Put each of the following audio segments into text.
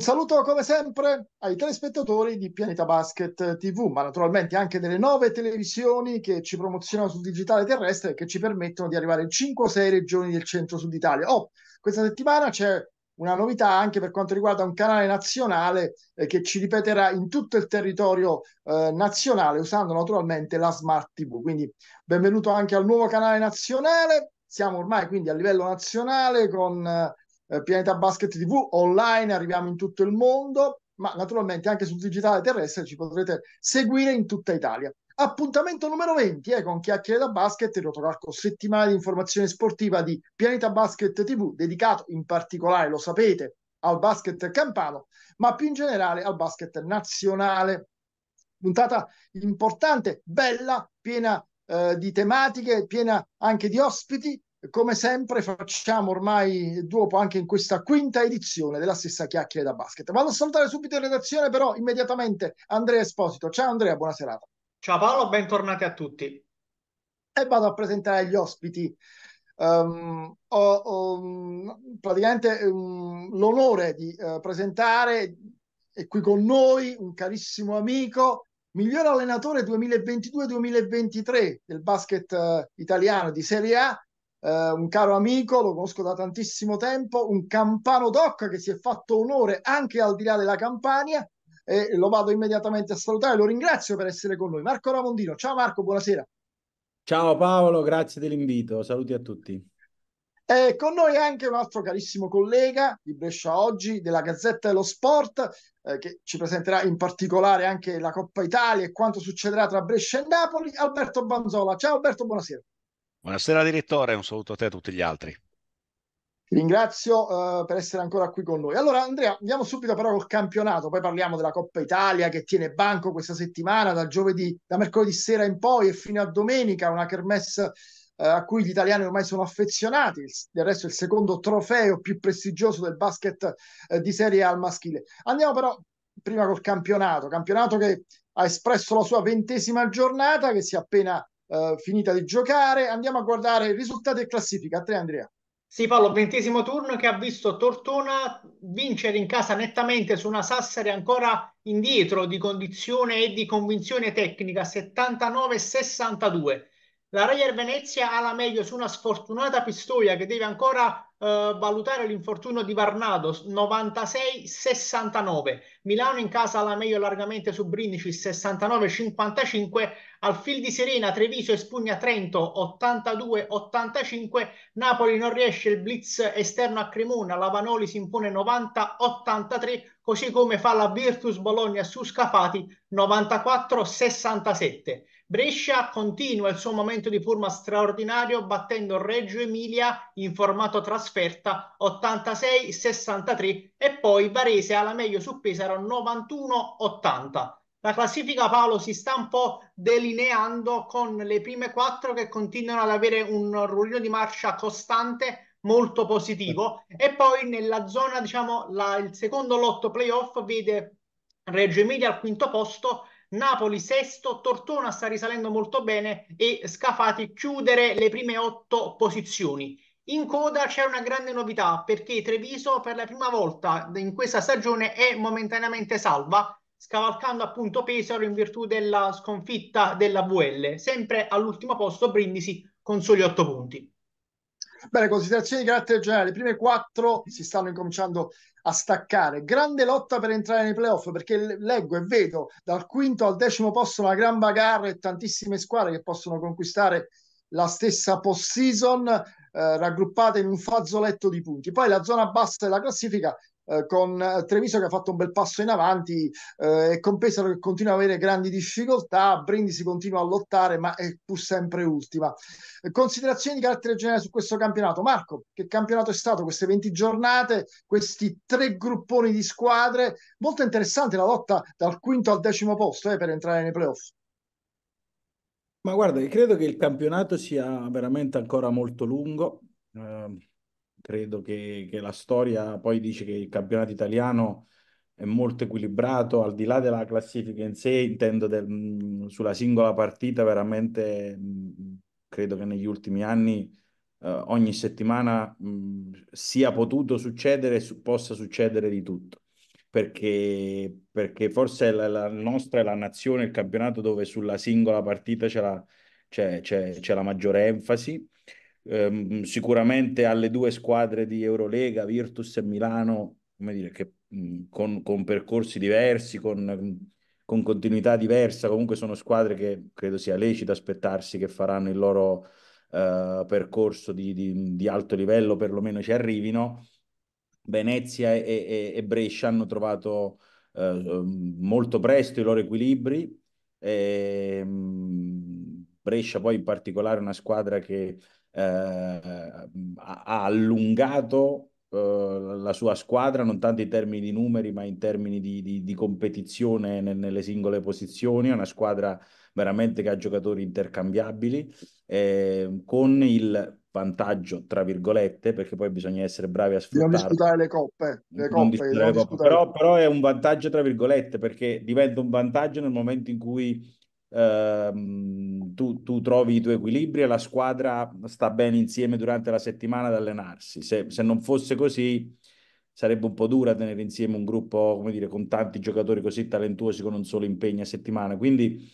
Un saluto come sempre ai telespettatori di Pianeta Basket TV, ma naturalmente anche delle nuove televisioni che ci promozionano sul digitale terrestre e che ci permettono di arrivare in 5 o 6 regioni del centro-sud Italia. Oh, questa settimana c'è una novità anche per quanto riguarda un canale nazionale eh, che ci ripeterà in tutto il territorio eh, nazionale usando naturalmente la Smart TV. Quindi benvenuto anche al nuovo canale nazionale. Siamo ormai quindi a livello nazionale con... Eh, eh, pianeta Basket TV online, arriviamo in tutto il mondo, ma naturalmente anche sul digitale terrestre ci potrete seguire in tutta Italia. Appuntamento numero 20 eh, con Chiacchiere da Basket, il rotocarco settimanale di informazione sportiva di Pianeta Basket TV, dedicato in particolare, lo sapete, al basket campano, ma più in generale al basket nazionale. Puntata importante, bella, piena eh, di tematiche, piena anche di ospiti come sempre facciamo ormai dopo anche in questa quinta edizione della stessa chiacchiera da basket. Vado a salutare subito in redazione però immediatamente Andrea Esposito. Ciao Andrea, buona serata. Ciao Paolo, bentornati a tutti. E vado a presentare gli ospiti. Um, ho, ho, praticamente um, l'onore di uh, presentare e qui con noi un carissimo amico, miglior allenatore 2022-2023 del basket uh, italiano di Serie A, eh, un caro amico, lo conosco da tantissimo tempo, un campano doc che si è fatto onore anche al di là della Campania e lo vado immediatamente a salutare, lo ringrazio per essere con noi. Marco Ramondino, ciao Marco, buonasera. Ciao Paolo, grazie dell'invito, saluti a tutti. E con noi anche un altro carissimo collega di Brescia Oggi, della Gazzetta dello Sport, eh, che ci presenterà in particolare anche la Coppa Italia e quanto succederà tra Brescia e Napoli, Alberto Banzola. Ciao Alberto, buonasera. Buonasera direttore, un saluto a te e a tutti gli altri. Ti ringrazio uh, per essere ancora qui con noi. Allora Andrea, andiamo subito però col campionato, poi parliamo della Coppa Italia che tiene banco questa settimana, dal giovedì, da mercoledì sera in poi e fino a domenica, una kermesse uh, a cui gli italiani ormai sono affezionati, del resto è il secondo trofeo più prestigioso del basket uh, di serie al maschile. Andiamo però prima col campionato, campionato che ha espresso la sua ventesima giornata che si è appena eh, finita di giocare. Andiamo a guardare risultati e classifica. A te, Andrea. Sì, Paolo, ventesimo turno che ha visto Tortona vincere in casa nettamente su una Sassari ancora indietro di condizione e di convinzione tecnica, 79-62. La Rayer Venezia ha la meglio su una sfortunata Pistoia che deve ancora eh, valutare l'infortunio di Varnado 96-69. Milano in casa alla meglio largamente su Brindisi 69-55. Al fil di Serena Treviso e Spugna Trento 82-85. Napoli non riesce il blitz esterno a Cremona. Lavanoli si impone 90-83. Così come fa la Virtus Bologna su Scafati 94-67. Brescia continua il suo momento di forma straordinario battendo Reggio Emilia in formato trasferta 86-63 e poi Varese alla meglio su Pesaro 91-80. La classifica Paolo si sta un po' delineando con le prime quattro che continuano ad avere un ruolino di marcia costante molto positivo e poi nella zona diciamo la, il secondo lotto playoff vede Reggio Emilia al quinto posto Napoli sesto, Tortona sta risalendo molto bene e Scafati chiudere le prime otto posizioni. In coda c'è una grande novità perché Treviso per la prima volta in questa stagione è momentaneamente salva, scavalcando appunto Pesaro in virtù della sconfitta della VL, sempre all'ultimo posto Brindisi con soli otto punti. Bene, considerazioni di carattere generale. Le prime quattro si stanno incominciando a staccare. Grande lotta per entrare nei playoff perché leggo e vedo dal quinto al decimo posto una gran bagarre e tantissime squadre che possono conquistare la stessa post-season eh, raggruppate in un fazzoletto di punti. Poi la zona bassa della classifica eh, con eh, Treviso che ha fatto un bel passo in avanti eh, e con Pesaro che continua ad avere grandi difficoltà, Brindisi continua a lottare ma è pur sempre ultima. Considerazioni di carattere generale su questo campionato. Marco, che campionato è stato queste 20 giornate, questi tre grupponi di squadre? Molto interessante la lotta dal quinto al decimo posto eh, per entrare nei playoff. Ma guarda, credo che il campionato sia veramente ancora molto lungo. Eh, credo che, che, la storia poi dice che il campionato italiano è molto equilibrato, al di là della classifica in sé, intendo del, sulla singola partita, veramente credo che negli ultimi anni eh, ogni settimana mh, sia potuto succedere e su, possa succedere di tutto. Perché, perché forse la, la, nostra è la nazione, il campionato dove sulla singola partita c'è la, c'è, c'è, c'è la maggiore enfasi ehm, sicuramente alle due squadre di Eurolega, Virtus e Milano, come dire, che, mh, con, con, percorsi diversi, con, con, continuità diversa, comunque sono squadre che credo sia lecito aspettarsi che faranno il loro eh, percorso di, di, di, alto livello, perlomeno ci arrivino. Venezia e, e, e Brescia hanno trovato eh, ehm, molto presto i loro equilibri. E, ehm, Brescia poi in particolare è una squadra che Ehm, ha allungato eh, la sua squadra, non tanto in termini di numeri, ma in termini di, di, di competizione nel, nelle singole posizioni. È una squadra veramente che ha giocatori intercambiabili, eh, con il vantaggio, tra virgolette, perché poi bisogna essere bravi a sfruttare. Non disputare le coppe, le coppe, disputare le coppe. Però, però è un vantaggio, tra virgolette, perché diventa un vantaggio nel momento in cui Ehm, tu, tu, trovi i tuoi equilibri e la squadra sta bene insieme durante la settimana ad allenarsi. Se, se non fosse così, sarebbe un po' dura tenere insieme un gruppo, come dire, con tanti giocatori così talentuosi con un solo impegno a settimana. Quindi,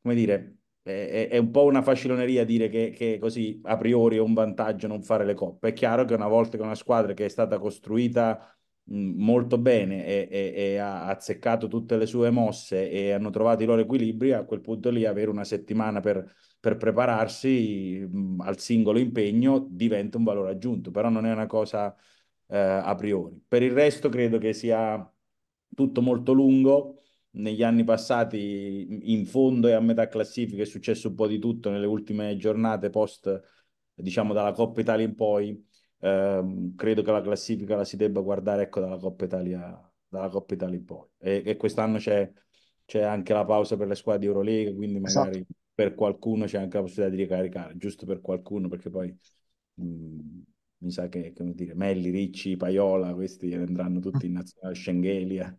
come dire, è, è un po' una faciloneria dire che, che, così a priori è un vantaggio non fare le coppe. È chiaro che una volta che una squadra che è stata costruita molto bene e, e, e, ha azzeccato tutte le sue mosse e hanno trovato i loro equilibri, a quel punto lì avere una settimana per, per prepararsi mh, al singolo impegno diventa un valore aggiunto, però non è una cosa eh, a priori. Per il resto credo che sia tutto molto lungo. Negli anni passati, in fondo e a metà classifica, è successo un po' di tutto nelle ultime giornate post, diciamo, dalla Coppa Italia in poi Ehm, credo che la classifica la si debba guardare ecco, dalla, Coppa Italia, dalla Coppa Italia in poi. E, e quest'anno c'è, c'è, anche la pausa per le squadre di Eurolega, quindi magari esatto. per qualcuno c'è anche la possibilità di ricaricare, giusto per qualcuno, perché poi mh, mm, mi sa che, come dire, Melli, Ricci, Paiola, questi andranno tutti in nazionale, Schengelia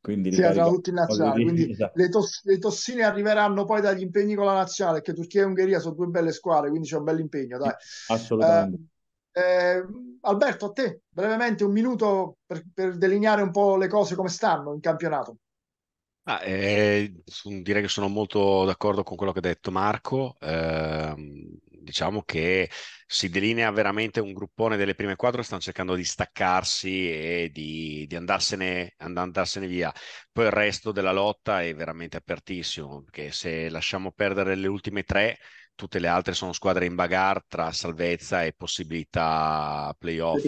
quindi sì, tutti in nazionale, quindi le, tos- le, tossine arriveranno poi dagli impegni con la nazionale, perché Turchia e Ungheria sono due belle squadre, quindi c'è un bel impegno, dai. Assolutamente. Eh, eh, Alberto, a te brevemente un minuto per, per, delineare un po' le cose come stanno in campionato. Ah, eh, direi che sono molto d'accordo con quello che ha detto Marco. Eh, diciamo che si delinea veramente un gruppone delle prime quattro, stanno cercando di staccarsi e di, di andarsene, andarsene, via. Poi il resto della lotta è veramente apertissimo, perché se lasciamo perdere le ultime tre, tutte le altre sono squadre in bagarre tra salvezza e possibilità playoff.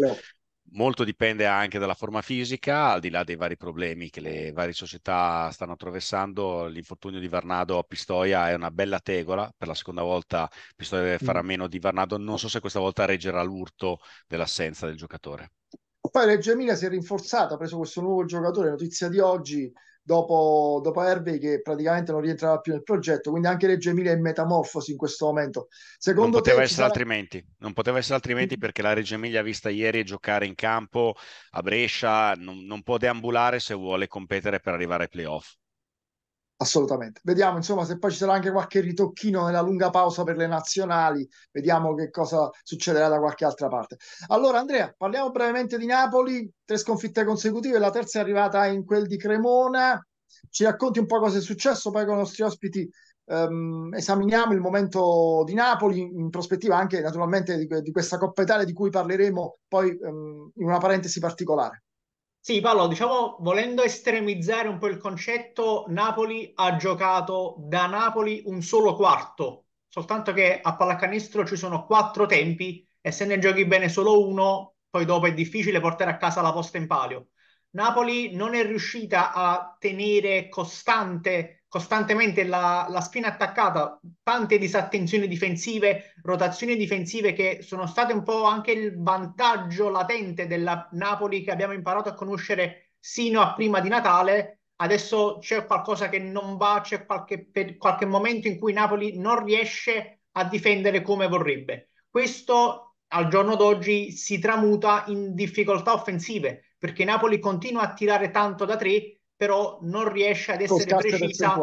Molto dipende anche dalla forma fisica, al di là dei vari problemi che le varie società stanno attraversando. L'infortunio di Varnado a Pistoia è una bella tegola. Per la seconda volta Pistoia deve mm. fare a meno di Varnado. Non so se questa volta reggerà l'urto dell'assenza del giocatore. Poi Reggio Emilia si è rinforzata, ha preso questo nuovo giocatore, notizia di oggi, dopo, dopo Hervey che praticamente non rientrava più nel progetto, quindi anche Reggio Emilia è in metamorfosi in questo momento. Secondo non poteva te, essere sarà... altrimenti, non poteva essere altrimenti mm. perché la Reggio Emilia vista ieri giocare in campo a Brescia non, non può deambulare se vuole competere per arrivare ai playoff assolutamente. Vediamo insomma se poi ci sarà anche qualche ritocchino nella lunga pausa per le nazionali, vediamo che cosa succederà da qualche altra parte. Allora Andrea, parliamo brevemente di Napoli, tre sconfitte consecutive, la terza è arrivata in quel di Cremona, ci racconti un po' cosa è successo, poi con i nostri ospiti ehm, esaminiamo il momento di Napoli, in prospettiva anche naturalmente di, di questa Coppa Italia di cui parleremo poi ehm, in una parentesi particolare. Sì, Paolo, diciamo, volendo estremizzare un po' il concetto, Napoli ha giocato da Napoli un solo quarto, soltanto che a pallacanestro ci sono quattro tempi e se ne giochi bene solo uno, poi dopo è difficile portare a casa la posta in palio. Napoli non è riuscita a tenere costante costantemente la, la, spina attaccata, tante disattenzioni difensive, rotazioni difensive che sono state un po' anche il vantaggio latente della Napoli che abbiamo imparato a conoscere sino a prima di Natale. Adesso c'è qualcosa che non va, c'è qualche, qualche momento in cui Napoli non riesce a difendere come vorrebbe. Questo al giorno d'oggi si tramuta in difficoltà offensive perché Napoli continua a tirare tanto da tre però non riesce ad essere precisa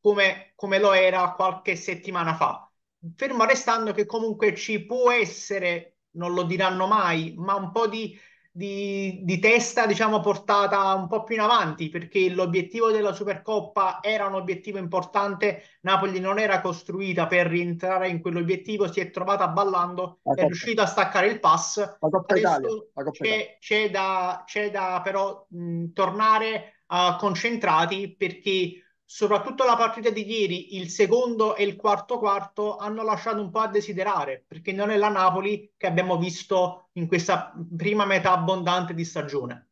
come, come lo era qualche settimana fa. Fermo restando che comunque ci può essere, non lo diranno mai, ma un po' di di, di, testa, diciamo, portata un po' più in avanti, perché l'obiettivo della Supercoppa era un obiettivo importante, Napoli non era costruita per rientrare in quell'obiettivo, si è trovata ballando, è riuscita a staccare il pass. La Coppa Adesso Coppa c'è, C'è, da, c'è da però mh, tornare uh, concentrati perché soprattutto la partita di ieri, il secondo e il quarto quarto hanno lasciato un po' a desiderare, perché non è la Napoli che abbiamo visto in questa prima metà abbondante di stagione.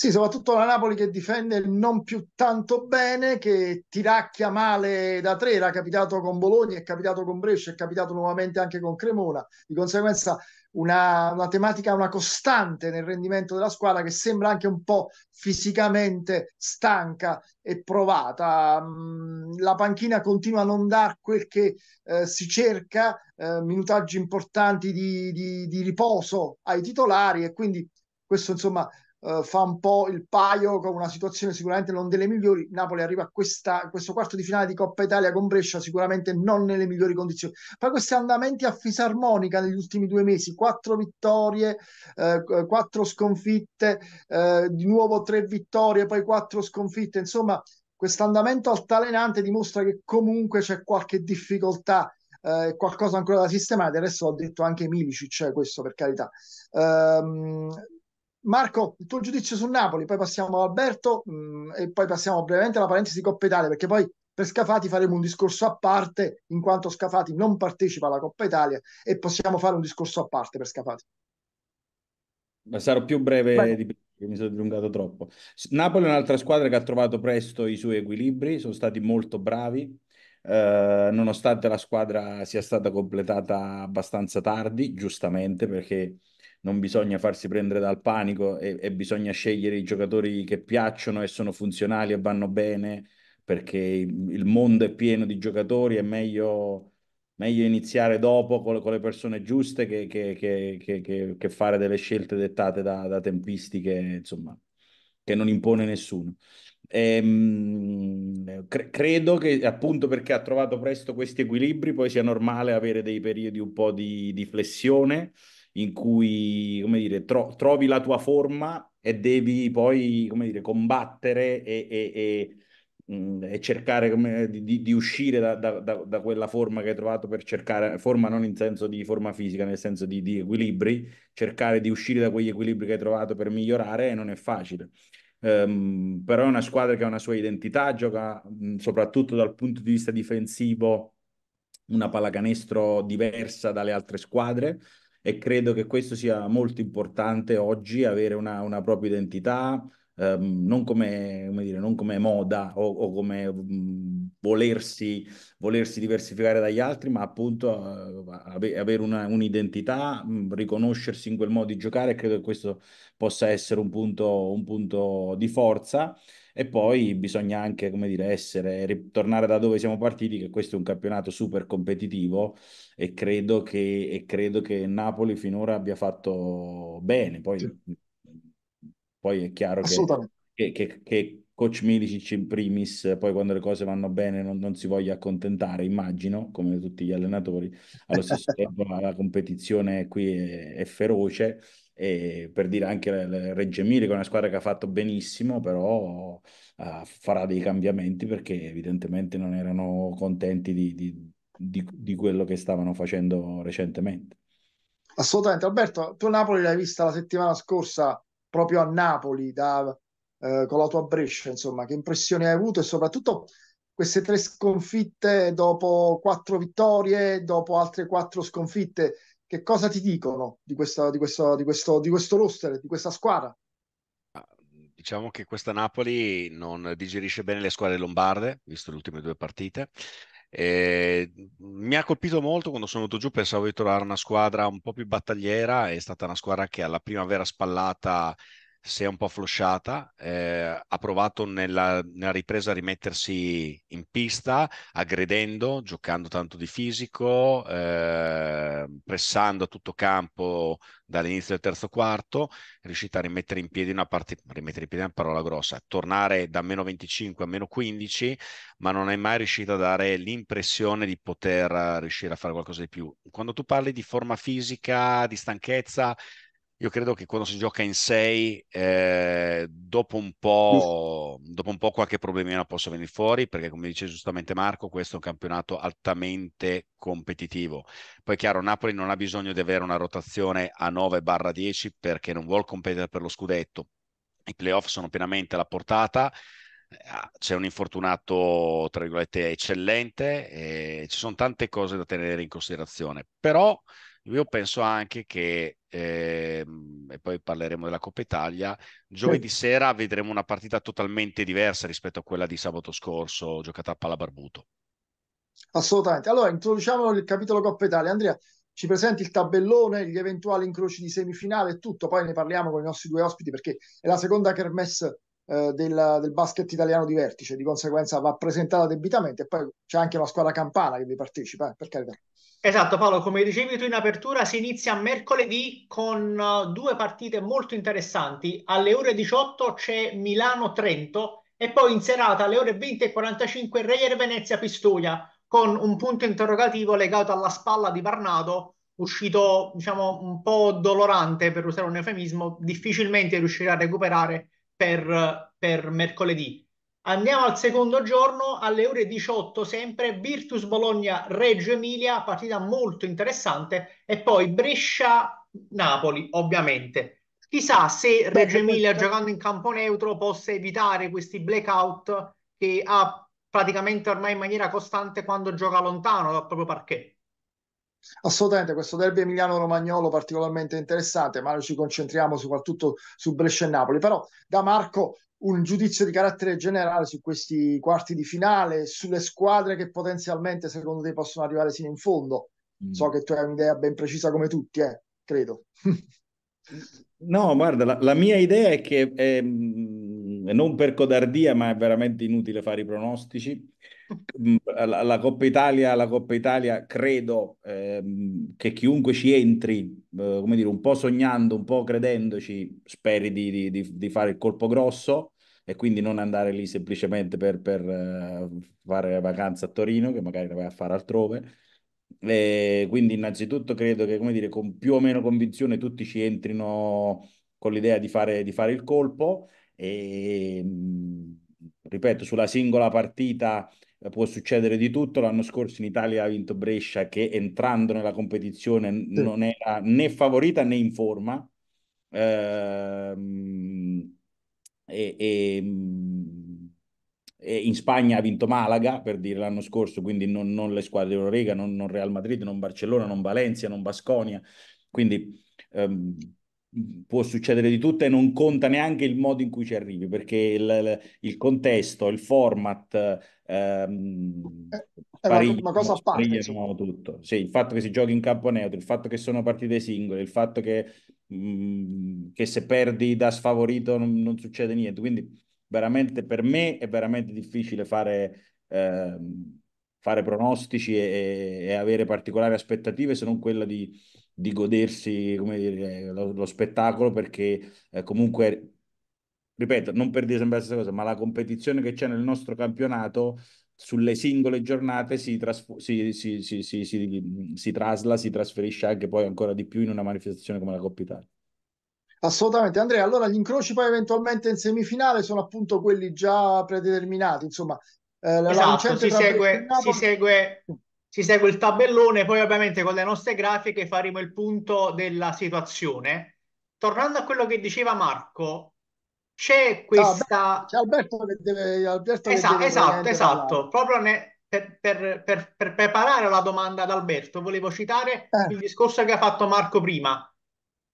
Sì, soprattutto la Napoli che difende non più tanto bene, che tiracchia male da tre, era capitato con Bologna, è capitato con Brescia, è capitato nuovamente anche con Cremona. Di conseguenza una, una, tematica, una costante nel rendimento della squadra che sembra anche un po' fisicamente stanca e provata. Mm, la panchina continua a non dar quel che eh, si cerca, eh, minutaggi importanti di, di, di riposo ai titolari e quindi questo insomma Uh, fa un po' il paio con una situazione sicuramente non delle migliori. Napoli arriva a, questa, questo quarto di finale di Coppa Italia con Brescia sicuramente non nelle migliori condizioni. Poi questi andamenti a fisarmonica negli ultimi due mesi, quattro vittorie, eh, eh quattro sconfitte, eh, di nuovo tre vittorie, poi quattro sconfitte. Insomma, questo andamento altalenante dimostra che comunque c'è qualche difficoltà. Eh, qualcosa ancora da sistemare, adesso ho detto anche Milici, c'è cioè questo per carità. Um, Marco, il tuo giudizio su Napoli, poi passiamo a Alberto mh, mm, e poi passiamo brevemente alla parentesi Coppa Italia, perché poi per Scafati faremo un discorso a parte, in quanto Scafati non partecipa alla Coppa Italia e possiamo fare un discorso a parte per Scafati. Ma sarò più breve Beh. di prima mi sono dilungato troppo. Napoli è un'altra squadra che ha trovato presto i suoi equilibri, sono stati molto bravi, eh, nonostante la squadra sia stata completata abbastanza tardi, giustamente perché non bisogna farsi prendere dal panico e, e bisogna scegliere i giocatori che piacciono e sono funzionali e vanno bene, perché il mondo è pieno di giocatori, è meglio meglio iniziare dopo con, le persone giuste che, che, che, che fare delle scelte dettate da, da, tempistiche, insomma, che non impone nessuno. E, ehm, cre- credo che appunto perché ha trovato presto questi equilibri poi sia normale avere dei periodi un po' di, di flessione in cui, come dire, tro- trovi la tua forma e devi poi, come dire, combattere e, e, e, mh, mm, e cercare come, di, di, uscire da, da, da, quella forma che hai trovato per cercare, forma non in senso di forma fisica, nel senso di, di equilibri, cercare di uscire da quegli equilibri che hai trovato per migliorare non è facile. Um, però è una squadra che ha una sua identità, gioca mh, mm, soprattutto dal punto di vista difensivo una pallacanestro diversa dalle altre squadre, e credo che questo sia molto importante oggi, avere una, una propria identità, ehm, non, come, come dire, non, come, moda o, o come mh, mhmm, volersi, volersi, diversificare dagli altri, ma appunto eh, ave, avere una, un'identità, mh, mhmm, riconoscersi in quel modo di giocare, credo che questo possa essere un punto, un punto di forza. E poi bisogna anche, come dire, essere, ritornare da dove siamo partiti, che questo è un campionato super competitivo e credo che, e credo che Napoli finora abbia fatto bene. Poi, sì. poi è chiaro che, che, che coach Milicic in primis, poi quando le cose vanno bene non, non, si voglia accontentare, immagino, come tutti gli allenatori, allo stesso tempo la, la competizione qui è, è feroce e per dire anche il Reggio Emilia che è una squadra che ha fatto benissimo però uh, farà dei cambiamenti perché evidentemente non erano contenti di, di, di, di, quello che stavano facendo recentemente assolutamente Alberto tu Napoli l'hai vista la settimana scorsa proprio a Napoli da, eh, con la tua Brescia insomma che impressioni hai avuto e soprattutto queste tre sconfitte dopo quattro vittorie dopo altre quattro sconfitte che cosa ti dicono di, questa, di, questo, di, questo, di questo roster, di questa squadra? Ah, diciamo che questa Napoli non digerisce bene le squadre lombarde, visto le ultime due partite. Eh, mi ha colpito molto quando sono venuto giù, pensavo di trovare una squadra un po' più battagliera, è stata una squadra che alla primavera spallata si è un po' flosciata, eh, ha provato nella, nella, ripresa a rimettersi in pista, aggredendo, giocando tanto di fisico, eh, pressando a tutto campo dall'inizio del terzo quarto, è riuscita a rimettere in piedi una parte, rimettere in piedi una parola grossa, tornare da meno 25 a meno 15, ma non è mai riuscita a dare l'impressione di poter riuscire a fare qualcosa di più. Quando tu parli di forma fisica, di stanchezza, io credo che quando si gioca in 6, eh, dopo, un po', dopo un po' qualche problemino possa venire fuori, perché come dice giustamente Marco, questo è un campionato altamente competitivo. Poi chiaro, Napoli non ha bisogno di avere una rotazione a 9-10 perché non vuole competere per lo scudetto. I playoff sono pienamente alla portata, eh, ah, c'è un infortunato, tra virgolette, eccellente, ci sono tante cose da tenere in considerazione. Però io penso anche che, ehm, e poi parleremo della Coppa Italia, giovedì sì. sera vedremo una partita totalmente diversa rispetto a quella di sabato scorso giocata a Palabarbuto. Assolutamente. Allora, introduciamo il capitolo Coppa Italia. Andrea, ci presenti il tabellone, gli eventuali incroci di semifinale e tutto, poi ne parliamo con i nostri due ospiti perché è la seconda kermesse eh, del, del, basket italiano di vertice, di conseguenza va presentata debitamente e poi c'è anche la squadra campana che vi partecipa, eh, per carità. Esatto Paolo, come dicevi tu in apertura si inizia mercoledì con eh, due partite molto interessanti, alle ore 18 c'è Milano-Trento e poi in serata alle ore 20.45 Reyer Venezia-Pistoia con un punto interrogativo legato alla spalla di Varnado uscito diciamo un po' dolorante per usare un eufemismo difficilmente riuscirà a recuperare per, per mercoledì. Andiamo al secondo giorno, alle ore 18 sempre, Virtus Bologna-Reggio Emilia, partita molto interessante, e poi Brescia-Napoli, ovviamente. Chissà se Reggio Emilia, giocando in campo neutro, possa evitare questi blackout che ha praticamente ormai in maniera costante quando gioca lontano dal proprio parquet. Assolutamente, questo derby emiliano-romagnolo particolarmente interessante, Mario ci concentriamo soprattutto su Brescia e Napoli, però da Marco un giudizio di carattere generale su questi quarti di finale, sulle squadre che potenzialmente secondo te possono arrivare sino in fondo. Mm. So che tu hai un'idea ben precisa come tutti, eh, credo. No, guarda, la, la, mia idea è che eh, non per codardia, ma è veramente inutile fare i pronostici. Mm, la, la Coppa Italia, la Coppa Italia credo eh, che chiunque ci entri, eh, come dire, un po' sognando, un po' credendoci, speri di, di, di, fare il colpo grosso e quindi non andare lì semplicemente per, per eh, fare vacanza a Torino, che magari la vai a fare altrove e eh, quindi innanzitutto credo che, come dire, con più o meno convinzione tutti ci entrino con l'idea di fare, di fare il colpo e ehm, ripeto, sulla singola partita eh, può succedere di tutto. L'anno scorso in Italia ha vinto Brescia che entrando nella competizione non era né favorita né in forma. Eh, e, e, mm, in Spagna ha vinto Malaga, per dire l'anno scorso, quindi non, non le squadre Eurorega, non, non, Real Madrid, non Barcellona, non Valencia, non Basconia, quindi ehm, può succedere di tutto e non conta neanche il modo in cui ci arrivi, perché il, il contesto, il format... Ehm, è parigno, una cosa a parte. Tutto. Sì, il fatto che si giochi in campo neutro, il fatto che sono partite singole, il fatto che, mh, mm, che se perdi da sfavorito non, non succede niente, quindi veramente per me è veramente difficile fare, eh, fare pronostici e, e, avere particolari aspettative se non quella di, di godersi dire, lo, lo, spettacolo perché eh, comunque, ripeto, non per dire sempre la stessa cosa, ma la competizione che c'è nel nostro campionato sulle singole giornate si, trasf- si, si, si, si, si, si, si trasla, si trasferisce anche poi ancora di più in una manifestazione come la Coppa Italia. Assolutamente, Andrea. Allora, gli incroci poi eventualmente in semifinale sono appunto quelli già predeterminati. Insomma, eh, la esatto, si, segue, si, segue, si segue il tabellone, poi ovviamente con le nostre grafiche faremo il punto della situazione. Tornando a quello che diceva Marco, c'è questa... c'è Alberto che deve... Alberto esatto, che deve esatto, esatto. proprio ne... per, per, per, per, preparare la domanda ad Alberto volevo citare eh. il discorso che ha fatto Marco prima.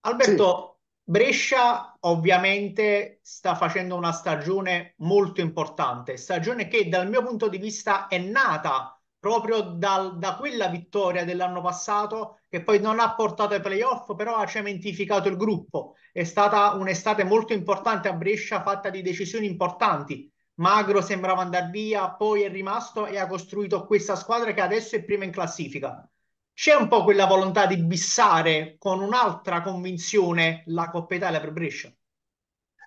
Alberto, sì Brescia ovviamente sta facendo una stagione molto importante, stagione che dal mio punto di vista è nata proprio dal, da quella vittoria dell'anno passato che poi non ha portato ai playoff, però ha cementificato il gruppo. È stata un'estate molto importante a Brescia fatta di decisioni importanti. Magro sembrava andare via, poi è rimasto e ha costruito questa squadra che adesso è prima in classifica c'è un po' quella volontà di bissare con un'altra convinzione la Coppa Italia per Brescia.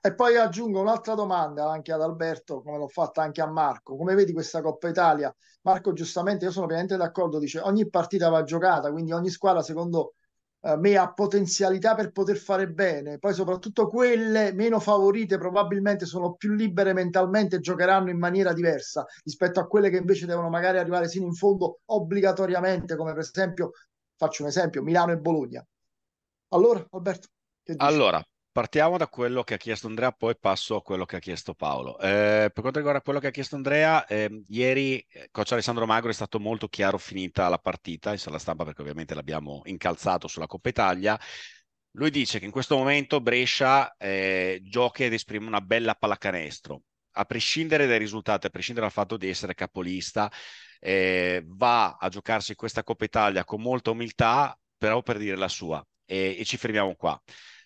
E poi aggiungo un'altra domanda anche ad Alberto, come l'ho fatta anche a Marco. Come vedi questa Coppa Italia? Marco, giustamente, io sono pienamente d'accordo, dice ogni partita va giocata, quindi ogni squadra, secondo eh, me ha potenzialità per poter fare bene. Poi soprattutto quelle meno favorite probabilmente sono più libere mentalmente e giocheranno in maniera diversa rispetto a quelle che invece devono magari arrivare sino in fondo obbligatoriamente, come per esempio, faccio un esempio, Milano e Bologna. Allora, Alberto. Allora, Partiamo da quello che ha chiesto Andrea, poi passo a quello che ha chiesto Paolo. Eh, per quanto riguarda quello che ha chiesto Andrea, ehm, eh, ieri coach Alessandro Magro è stato molto chiaro finita la partita in sala stampa perché ovviamente l'abbiamo incalzato sulla Coppa Italia. Lui dice che in questo momento Brescia eh, gioca ed esprime una bella pallacanestro. A prescindere dai risultati, a prescindere dal fatto di essere capolista, eh, va a giocarsi questa Coppa Italia con molta umiltà, però per dire la sua. e ci fermiamo qua.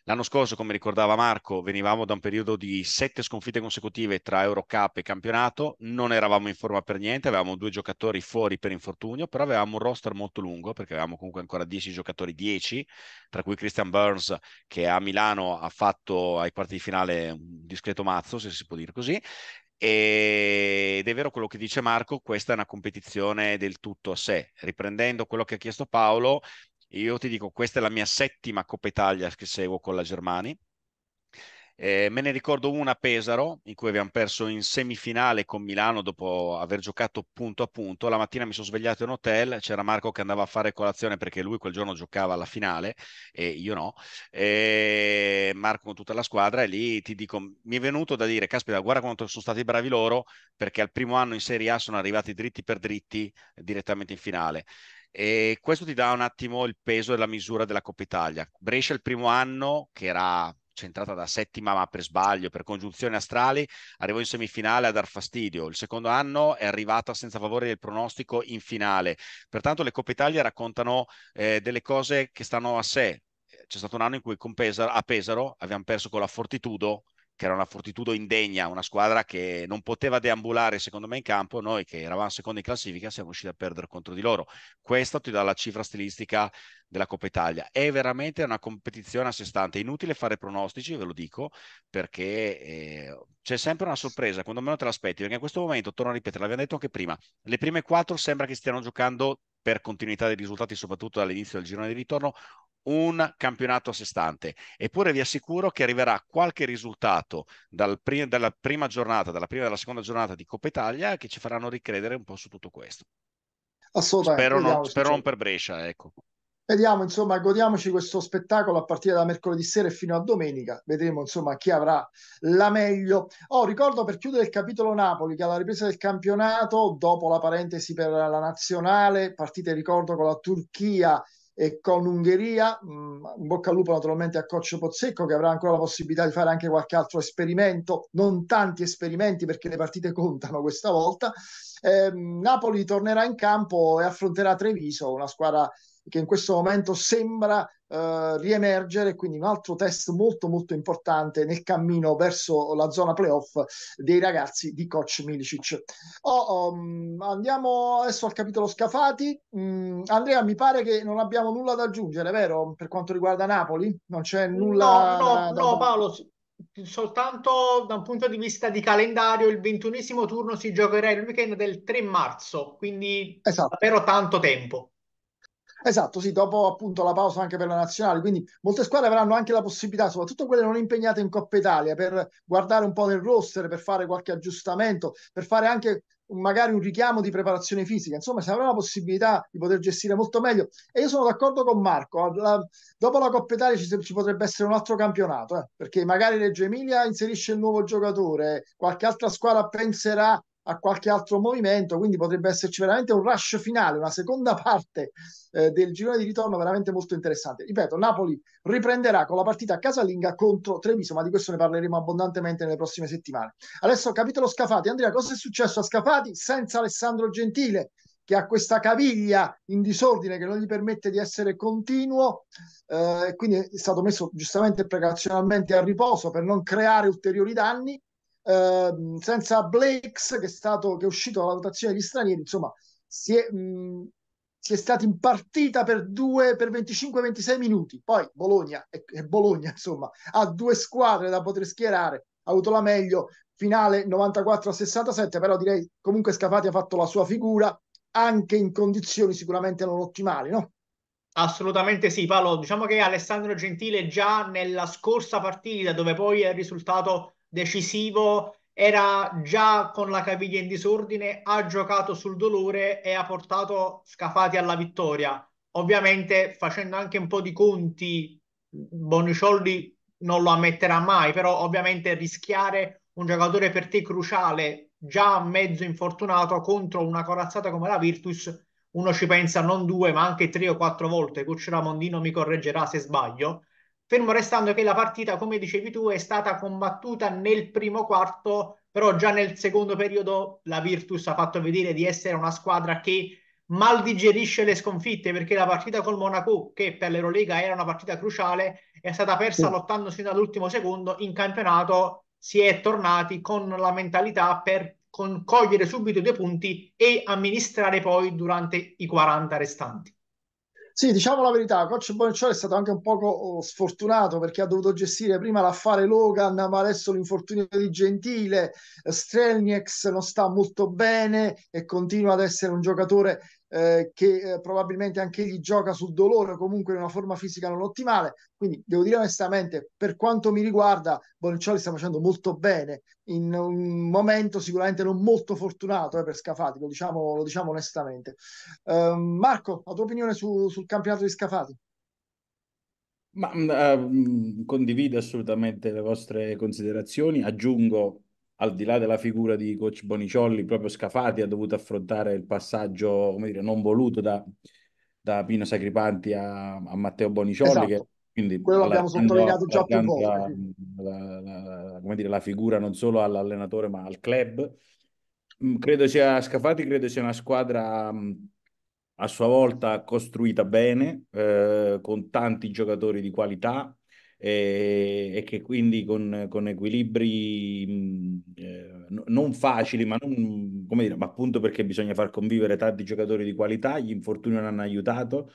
L'anno scorso, come ricordava Marco, venivamo da un periodo di sette sconfitte consecutive tra Eurocup e campionato, non eravamo in forma per niente, avevamo due giocatori fuori per infortunio, però avevamo un roster molto lungo perché avevamo comunque ancora dieci giocatori, dieci, tra cui Christian Burns che a Milano ha fatto ai quarti di finale un discreto mazzo, se si può dire così, ed è vero quello che dice Marco, questa è una competizione del tutto a sé. Riprendendo quello che ha chiesto Paolo, io ti dico, questa è la mia settima Coppa Italia che seguo con la Germania. Eh, me ne ricordo una a Pesaro in cui abbiamo perso in semifinale con Milano dopo aver giocato punto a punto. La mattina mi sono svegliato in hotel, c'era Marco che andava a fare colazione perché lui quel giorno giocava alla finale e io no. E eh, Marco con tutta la squadra e lì ti dico, mi è venuto da dire, caspita, guarda quanto sono stati bravi loro perché al primo anno in Serie A sono arrivati dritti per dritti direttamente in finale. E questo ti dà un attimo il peso e la misura della Coppa Italia. Brescia il primo anno, che era centrata da settima ma per sbaglio, per congiunzioni astrali, arrivò in semifinale a dar fastidio. Il secondo anno è arrivata senza favore del pronostico in finale. Pertanto le Coppa Italia raccontano eh, delle cose che stanno a sé. C'è stato un anno in cui a Pesaro abbiamo perso con la Fortitudo che era una fortitudo indegna, una squadra che non poteva deambulare secondo me in campo, noi che eravamo secondi in classifica siamo riusciti a perdere contro di loro. Questo ti dà la cifra stilistica della Coppa Italia. È veramente una competizione a sé stante, è inutile fare pronostici, ve lo dico, perché eh, c'è sempre una sorpresa, quando meno te l'aspetti, perché in questo momento, torno a ripetere, l'abbiamo detto anche prima, le prime quattro sembra che stiano giocando per continuità dei risultati, soprattutto dall'inizio del girone di ritorno, un campionato a sé stante, eppure vi assicuro che arriverà qualche risultato dal pri- dalla prima giornata, dalla prima e dalla seconda giornata di Coppa Italia che ci faranno ricredere un po' su tutto questo. Assolutamente. Spero, non, spero cioè non per Brescia, ecco. Vediamo, insomma, godiamoci questo spettacolo a partire da mercoledì sera e fino a domenica. Vedremo, insomma, chi avrà la meglio. Oh, ricordo per chiudere il capitolo Napoli che alla ripresa del campionato, dopo la parentesi per la nazionale, partite, ricordo, con la Turchia e con Ungheria, un mm, bocca al lupo naturalmente a Coccio Pozzecco che avrà ancora la possibilità di fare anche qualche altro esperimento, non tanti esperimenti perché le partite contano questa volta. Eh, Napoli tornerà in campo e affronterà Treviso, una squadra che in questo momento sembra eh, riemergere, quindi un altro test molto molto importante nel cammino verso la zona playoff dei ragazzi di coach Milicic. Oh, um, andiamo adesso al capitolo Scafati. Mm, Andrea, mi pare che non abbiamo nulla da aggiungere, vero? Per quanto riguarda Napoli? Non c'è nulla No, no, da, da... no Paolo, soltanto da un punto di vista di calendario, il ventunesimo turno si giocherà il weekend del 3 marzo, quindi esatto. davvero tanto tempo. Esatto, sì, dopo appunto la pausa anche per la nazionale, quindi molte squadre avranno anche la possibilità, soprattutto quelle non impegnate in Coppa Italia, per guardare un po' nel roster, per fare qualche aggiustamento, per fare anche magari un richiamo di preparazione fisica, insomma si avrà la possibilità di poter gestire molto meglio e io sono d'accordo con Marco, la, dopo la Coppa Italia ci, ci, potrebbe essere un altro campionato, eh, perché magari Reggio Emilia inserisce il nuovo giocatore, qualche altra squadra penserà a qualche altro movimento, quindi potrebbe esserci veramente un rush finale, una seconda parte eh, del girone di ritorno veramente molto interessante. Ripeto, Napoli riprenderà con la partita casalinga contro Treviso, ma di questo ne parleremo abbondantemente nelle prossime settimane. Adesso capitolo Scafati. Andrea, cosa è successo a Scafati senza Alessandro Gentile? che ha questa caviglia in disordine che non gli permette di essere continuo, eh, quindi è stato messo giustamente precauzionalmente a riposo per non creare ulteriori danni. Ehm, senza Blakes che è, stato, che è uscito dalla votazione degli stranieri, insomma, si è, mh, si è stati in partita per, per 25-26 minuti. Poi Bologna, e, e Bologna, insomma, ha due squadre da poter schierare, ha avuto la meglio, finale 94-67, però direi comunque Scafati ha fatto la sua figura, anche in condizioni sicuramente non ottimali, no? Assolutamente sì, Paolo. Diciamo che Alessandro Gentile già nella scorsa partita, dove poi è risultato decisivo, era già con la caviglia in disordine, ha giocato sul dolore e ha portato Scafati alla vittoria. Ovviamente facendo anche un po' di conti, Boniciolli non lo ammetterà mai, però ovviamente rischiare un giocatore per te cruciale, già mezzo infortunato, contro una corazzata come la Virtus, uno ci pensa non due ma anche tre o quattro volte, Coach Ramondino mi correggerà se sbaglio, fermo restando che la partita, come dicevi tu, è stata combattuta nel primo quarto, però già nel secondo periodo la Virtus ha fatto vedere di essere una squadra che mal digerisce le sconfitte, perché la partita col Monaco, che per l'Eurolega era una partita cruciale, è stata persa sì. lottando fino all'ultimo secondo in campionato, si è tornati con la mentalità per con cogliere subito due punti e amministrare poi durante i 40 restanti. Sì, diciamo la verità, coach Boniciolo è stato anche un poco oh, sfortunato perché ha dovuto gestire prima l'affare Logan, ma adesso l'infortunio di Gentile, Strelniex non sta molto bene e continua ad essere un giocatore eh, che eh, probabilmente anche egli gioca sul dolore comunque in una forma fisica non ottimale. Quindi devo dire onestamente, per quanto mi riguarda, Boniccioli sta facendo molto bene in un momento sicuramente non molto fortunato eh, per Scafati, lo diciamo, lo diciamo onestamente. Ehm, Marco, la tua opinione su, sul campionato di Scafati? Ma, uh, mm, eh, mm, condivido assolutamente le vostre considerazioni, aggiungo al di là della figura di coach Boniciolli, proprio Scafati ha dovuto affrontare il passaggio, come dire, non voluto da, da Pino Sacripanti a, a Matteo Boniciolli, esatto. che quindi quello abbiamo sottolineato già più volte. La, la, come dire, la figura non solo all'allenatore ma al club. Mm, credo sia Scafati, credo sia una squadra mm, a sua volta costruita bene, eh, con tanti giocatori di qualità, e, e che quindi con, con equilibri mh, eh, non facili, ma, non, dire, ma appunto perché bisogna far convivere tanti giocatori di qualità, gli infortuni non hanno aiutato.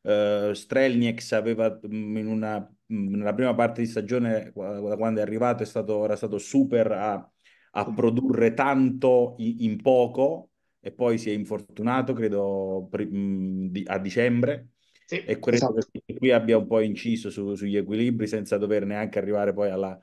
Uh, eh, Strelnieks aveva in una, nella prima parte di stagione, da quando è arrivato, è stato, era stato super a, a produrre tanto in, in poco e poi si è infortunato, credo, a dicembre sì, e credo esatto. che qui abbia un po' inciso su, sugli equilibri senza dover neanche arrivare poi alla,